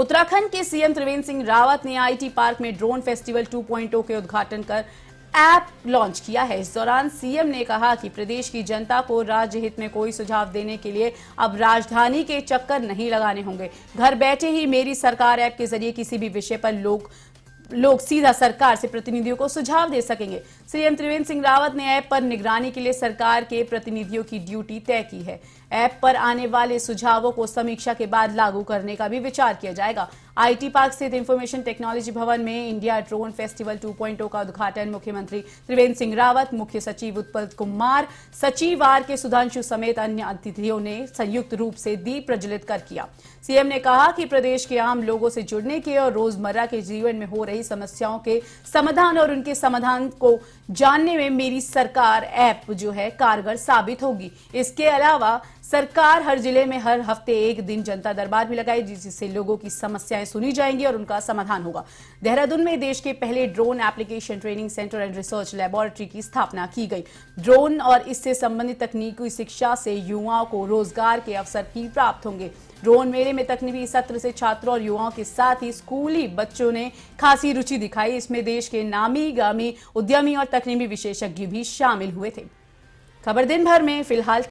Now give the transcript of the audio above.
उत्तराखंड के सीएम त्रिवेंद्र सिंह रावत ने IT park में ड्रोन फेस्टिवल 2.0 के उद्घाटन कर ऐप लॉन्च किया है इस दौरान सीएम ने कहा कि प्रदेश की जनता को राज्य हित में कोई सुझाव देने के लिए अब राजधानी के चक्कर नहीं लगाने होंगे घर बैठे ही मेरी सरकार ऐप के जरिए किसी भी विषय पर लोग लोग सीधा सरकार से प्रतिनिधियों को सुझाव दे सकेंगे सीएम त्रिवेंद्र सिंह रावत ने ऐप पर निगरानी के लिए सरकार के प्रतिनिधियों की ड्यूटी तय की है ऐप पर आने वाले सुझावों को समीक्षा के बाद लागू करने का भी विचार किया जाएगा आईटी पार्क स्थित इंफॉर्मेशन टेक्नोलॉजी भवन में इंडिया ड्रोन फेस्टिवल 2.0 का उद्घाटन मुख्यमंत्री त्रिवेंद्र सिंह रावत मुख्य सचिव उत्पल कुमार सचिव आर के सुधांशु समेत अन्य अतिथियों ने संयुक्त रूप से दीप प्रज्वलित कर किया सीएम ने कहा कि प्रदेश के आम लोगों से जुड़ने के और रोजमर्रा के जीवन में हो रही समस्याओं के समाधान और उनके समाधान को जानने में मेरी सरकार ऐप जो है कारगर साबित होगी इसके अलावा सरकार हर जिले में हर हफ्ते एक दिन जनता दरबार भी लगाई जिससे लोगों की समस्याएं सुनी जाएंगी और उनका समाधान होगा देहरादून में देश के पहले drone application training centre and research laboratory की स्थापना की गई ड्रोन और इससे संबंधित तकनीकी शिक्षा से युवाओं को रोजगार के अवसर भी प्राप्त होंगे ड्रोन मेले में तकनीकी सत्र से छात्रों और युवाओं के साथ ही स्कूली बच्चों ने खासी रुचि दिखाई इसमें देश के नामी गामी उद्यमी और तकनीकी विशेषज्ञ भी शामिल हुए थे खबर दिन भर में फिलहाल